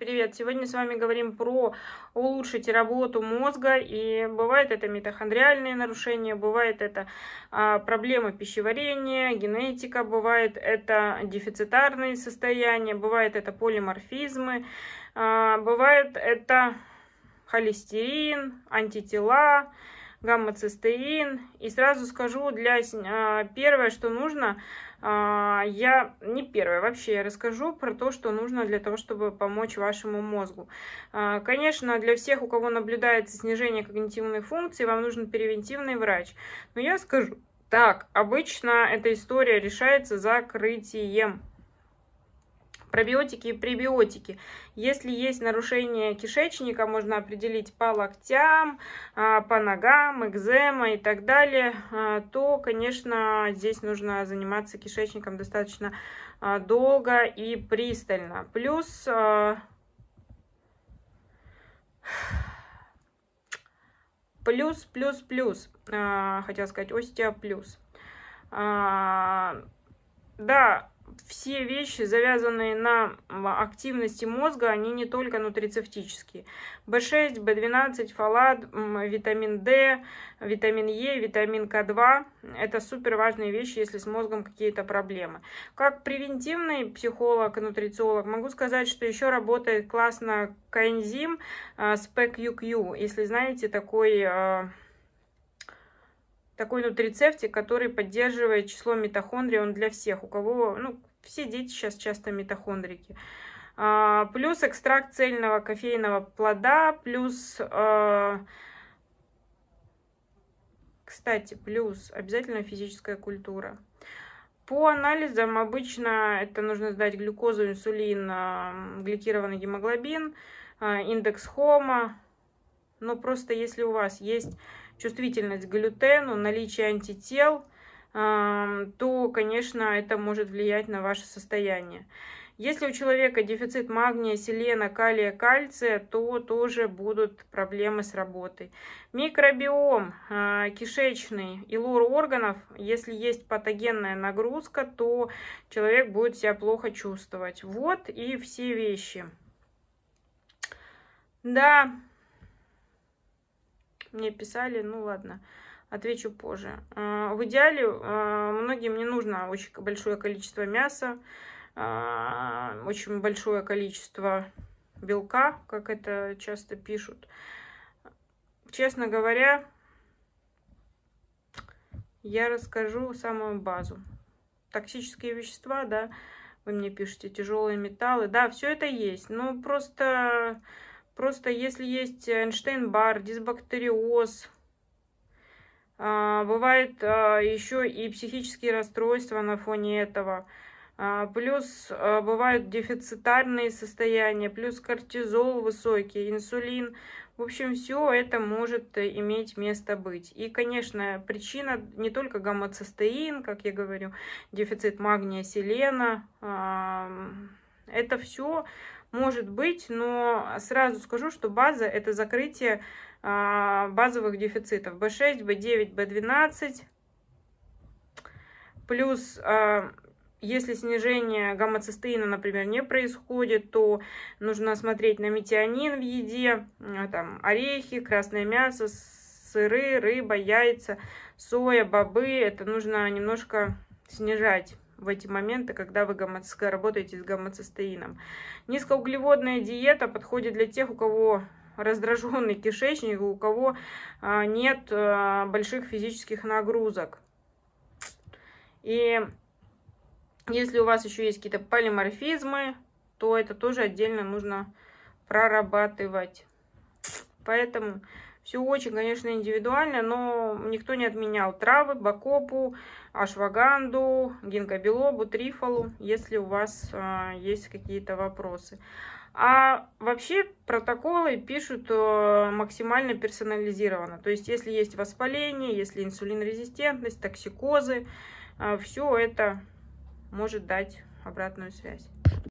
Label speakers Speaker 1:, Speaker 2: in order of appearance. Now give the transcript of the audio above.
Speaker 1: Привет! Сегодня с вами говорим про улучшить работу мозга. И бывает это митохондриальные нарушения, бывает это а, проблемы пищеварения, генетика, бывает это дефицитарные состояния, бывает это полиморфизмы, а, бывает это холестерин, антитела, гаммацистеин. И сразу скажу для а, первое, что нужно – а, я не первая вообще я расскажу про то, что нужно для того, чтобы помочь вашему мозгу. А, конечно, для всех, у кого наблюдается снижение когнитивной функции, вам нужен превентивный врач. Но я скажу так, обычно эта история решается закрытием пробиотики и пребиотики. Если есть нарушение кишечника, можно определить по локтям, а, по ногам, экзема и так далее, а, то, конечно, здесь нужно заниматься кишечником достаточно а, долго и пристально. Плюс плюс, плюс, плюс. А, сказать остеоплюс. да, все вещи, завязанные на активности мозга, они не только нутрицептические. B6, B12, фалат, витамин D, витамин Е, витамин К2 – это супер важные вещи, если с мозгом какие-то проблемы. Как превентивный психолог нутрициолог могу сказать, что еще работает классно коэнзим э, с PQQ, если знаете такой э, такой нутрицептик, который поддерживает число митохондрий, он для всех, у кого, ну, все дети сейчас часто митохондрики. А, плюс экстракт цельного кофейного плода, плюс... А, кстати, плюс обязательно физическая культура. По анализам обычно это нужно сдать глюкозу, инсулин, а, гликированный гемоглобин, индекс хома. Но просто если у вас есть чувствительность к глютену, наличие антител – то, конечно, это может влиять на ваше состояние. Если у человека дефицит магния, селена, калия, кальция, то тоже будут проблемы с работой. Микробиом а, кишечный и лор органов, если есть патогенная нагрузка, то человек будет себя плохо чувствовать. Вот и все вещи. Да, мне писали, ну ладно. Отвечу позже. А, в идеале а, многим не нужно очень большое количество мяса, а, очень большое количество белка, как это часто пишут. Честно говоря, я расскажу самую базу. Токсические вещества, да, вы мне пишете, тяжелые металлы, да, все это есть, но просто, просто если есть Эйнштейн-бар, дисбактериоз, а, бывает а, еще и психические расстройства на фоне этого. А, плюс бывают дефицитарные состояния, плюс кортизол высокий, инсулин. В общем, все это может э, иметь место быть. И, конечно, причина не только гомоцистеин, как я говорю, дефицит магния, селена, это все может быть, но сразу скажу, что база – это закрытие а, базовых дефицитов B6, B9, B12, плюс а, если снижение гомоцистеина, например, не происходит, то нужно смотреть на метионин в еде, а, там орехи, красное мясо, сыры, рыба, яйца, соя, бобы. Это нужно немножко снижать в эти моменты, когда вы гомоци... работаете с гомоцистеином. Низкоуглеводная диета подходит для тех, у кого раздраженный кишечник, у кого а, нет а, больших физических нагрузок. И если у вас еще есть какие-то полиморфизмы, то это тоже отдельно нужно прорабатывать. Поэтому все очень, конечно, индивидуально, но никто не отменял травы, бакопу, ашваганду, гинкобелобу, трифолу, если у вас а, есть какие-то вопросы. А вообще протоколы пишут э, максимально персонализированно. То есть, если есть воспаление, если инсулинорезистентность, токсикозы, э, все это может дать обратную связь.